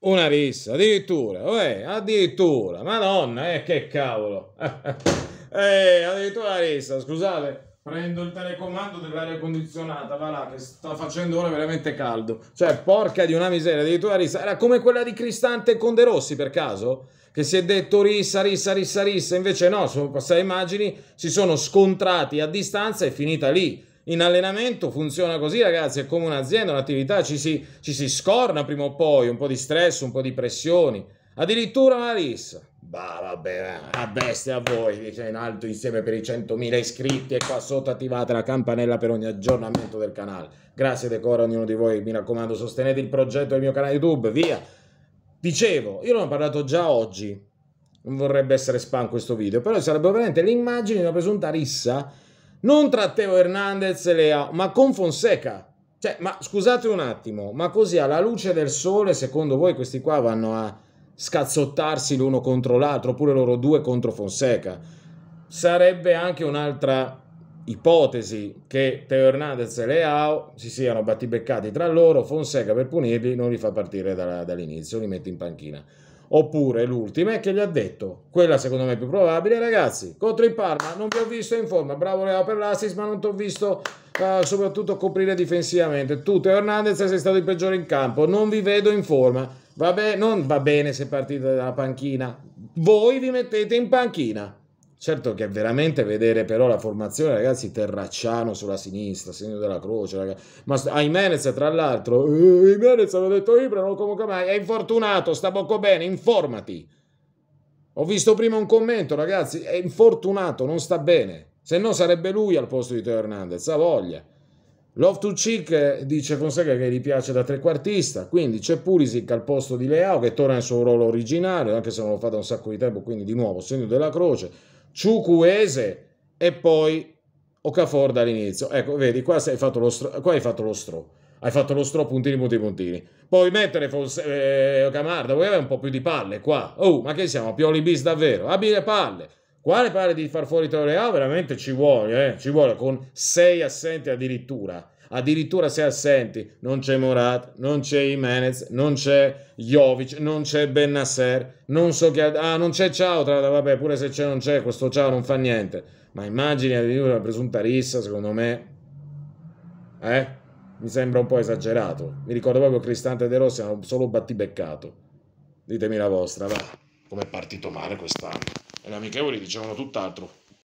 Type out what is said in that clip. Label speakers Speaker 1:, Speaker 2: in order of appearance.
Speaker 1: Una rissa, addirittura, vabbè, addirittura, madonna, eh, che cavolo. eh, addirittura la rissa, scusate. Prendo il telecomando dell'aria condizionata, va là, che sta facendo ora veramente caldo. Cioè, porca di una miseria, addirittura rissa. Era come quella di Cristante con De Rossi, per caso? Che si è detto rissa, rissa, rissa, rissa. Invece no, sono passate immagini, si sono scontrati a distanza e finita lì. In allenamento funziona così, ragazzi, è come un'azienda, un'attività, ci si, ci si scorna prima o poi, un po' di stress, un po' di pressioni, addirittura una rissa. Bah, vabbè, eh, a bestia a voi, dice in alto insieme per i 100.000 iscritti e qua sotto attivate la campanella per ogni aggiornamento del canale. Grazie decoro a ognuno di voi, mi raccomando, sostenete il progetto del mio canale YouTube, via. Dicevo, io ne ho parlato già oggi, non vorrebbe essere spam questo video, però sarebbe veramente l'immagine di una presunta rissa non tra Teo Hernandez e Leao, ma con Fonseca. Cioè, ma scusate un attimo, ma così alla luce del sole, secondo voi questi qua vanno a scazzottarsi l'uno contro l'altro, oppure loro due contro Fonseca? Sarebbe anche un'altra ipotesi che Teo Hernandez e Leao si siano battibeccati tra loro, Fonseca per punirli non li fa partire dall'inizio, li mette in panchina. Oppure l'ultima è che gli ha detto, quella secondo me è più probabile, ragazzi, contro il Parma non vi ho visto in forma, bravo Leo per l'assist, ma non ti ho visto uh, soprattutto coprire difensivamente. Tu, Teo Hernandez, sei stato il peggiore in campo, non vi vedo in forma. Vabbè, non va bene se partite dalla panchina. Voi vi mettete in panchina. Certo che veramente vedere però la formazione, ragazzi, Terracciano sulla sinistra, segno della croce, ragazzi. Ma a ah, Imenez, tra l'altro, eh, Imenez aveva detto Ibra, non comunque mai, è infortunato, sta poco bene, informati. Ho visto prima un commento, ragazzi, è infortunato, non sta bene. Se no sarebbe lui al posto di Teo Hernandez, ha voglia. Love to Chick eh, dice Fonseca che gli piace da trequartista, quindi c'è Pulisic al posto di Leao che torna nel suo ruolo originario, anche se non lo fa da un sacco di tempo, quindi di nuovo segno della croce. Ciucuese e poi Okafor dall'inizio. Ecco, vedi, qua hai fatto lo stro, qua hai fatto lo stro. Hai fatto lo stro, puntini, puntini, puntini. Puoi mettere forse, eh, Camarda, vuoi avere un po' più di palle qua? Oh, ma che siamo? Pioli bis davvero? Abbi le palle. Quale pare di far fuori Toreau? Ah, veramente ci vuole, eh? ci vuole, con sei assenti addirittura. Addirittura sei assenti. Non c'è Morat, non c'è Jimenez, non c'è Jovic, non c'è Bennasser, non so che... Ah, non c'è Ciao, tra l'altro, vabbè, pure se c'è non c'è, questo Ciao non fa niente. Ma immagini addirittura una presunta rissa, secondo me... Eh? Mi sembra un po' esagerato. Mi ricordo proprio Cristante De Rossi, era solo battibeccato. Ditemi la vostra, va. Come è partito male quest'anno e amichevoli dicevano tutt'altro.